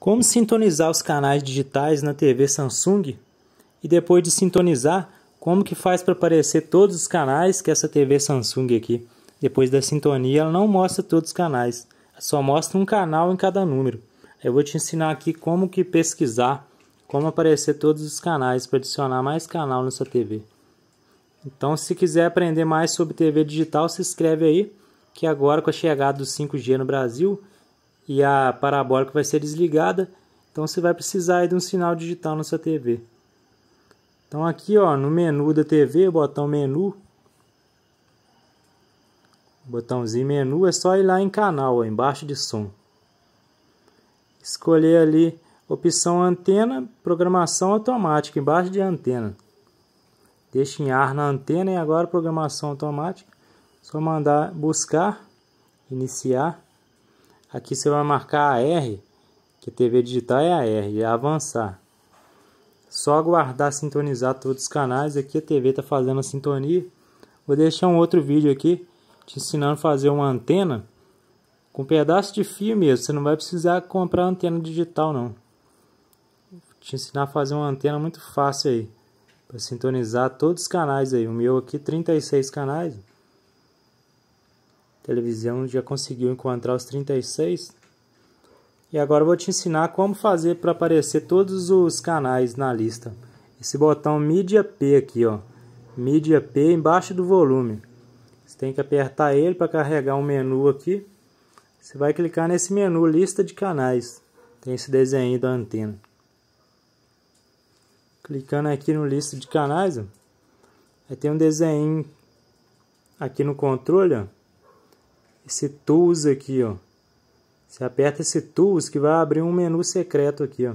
Como sintonizar os canais digitais na TV Samsung? E depois de sintonizar, como que faz para aparecer todos os canais que essa TV Samsung aqui? Depois da sintonia, ela não mostra todos os canais, só mostra um canal em cada número. Eu vou te ensinar aqui como que pesquisar, como aparecer todos os canais para adicionar mais canal na sua TV. Então, se quiser aprender mais sobre TV digital, se inscreve aí, que agora com a chegada do 5G no Brasil, e a parabólica vai ser desligada, então você vai precisar de um sinal digital na sua TV. Então aqui ó, no menu da TV, botão menu, botãozinho menu, é só ir lá em canal, ó, embaixo de som. Escolher ali opção antena, programação automática, embaixo de antena. Deixa em ar na antena e agora programação automática. Só mandar buscar, iniciar. Aqui você vai marcar a R, que TV digital é a R, é avançar. Só aguardar sintonizar todos os canais. Aqui a TV está fazendo a sintonia. Vou deixar um outro vídeo aqui te ensinando a fazer uma antena com um pedaço de fio mesmo. Você não vai precisar comprar antena digital não. Vou te ensinar a fazer uma antena muito fácil aí para sintonizar todos os canais aí. O meu aqui 36 canais televisão, já conseguiu encontrar os 36. E agora eu vou te ensinar como fazer para aparecer todos os canais na lista. Esse botão Media P aqui, ó. Media P embaixo do volume. Você tem que apertar ele para carregar um menu aqui. Você vai clicar nesse menu Lista de Canais. Tem esse desenho da antena. Clicando aqui no Lista de Canais, ó. Aí tem um desenho aqui no controle, ó esse Tools aqui, ó. Você aperta esse Tools que vai abrir um menu secreto aqui, ó.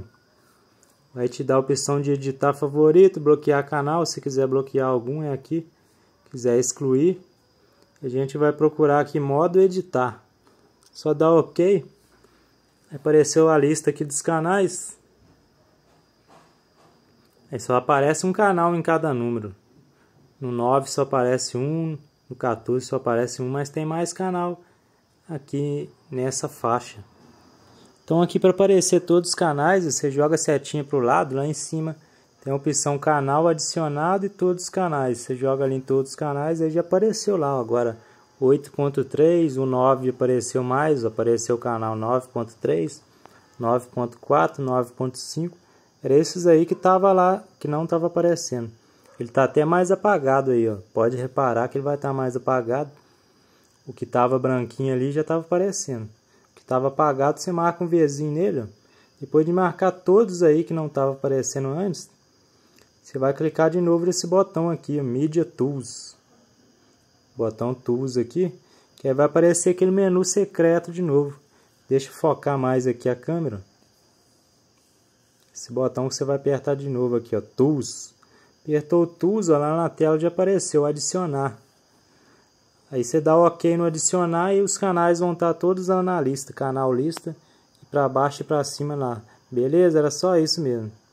Vai te dar a opção de editar favorito, bloquear canal, se quiser bloquear algum é aqui. Quiser excluir, a gente vai procurar aqui modo editar. Só dá OK. Apareceu a lista aqui dos canais. Aí só aparece um canal em cada número. No 9 só aparece um, no 14 só aparece um, mas tem mais canal aqui nessa faixa. Então aqui para aparecer todos os canais, você joga setinha para o lado, lá em cima tem a opção canal adicionado e todos os canais. Você joga ali em todos os canais, aí já apareceu lá. Agora 8.3, o 9 apareceu mais, apareceu o canal 9.3, 9.4, 9.5. Era esses aí que tava lá, que não estava aparecendo. Ele está até mais apagado aí, ó. Pode reparar que ele vai estar tá mais apagado. O que estava branquinho ali já estava aparecendo. O que estava apagado, você marca um Vzinho nele, ó. Depois de marcar todos aí que não estava aparecendo antes, você vai clicar de novo nesse botão aqui, ó, Media Tools. Botão Tools aqui, que aí vai aparecer aquele menu secreto de novo. Deixa eu focar mais aqui a câmera. Esse botão que você vai apertar de novo aqui, ó, Tools. Apertou Tusa, lá na tela já apareceu adicionar. Aí você dá OK no adicionar e os canais vão estar tá todos lá na lista, canal lista, para baixo e para cima lá. Beleza? Era só isso mesmo.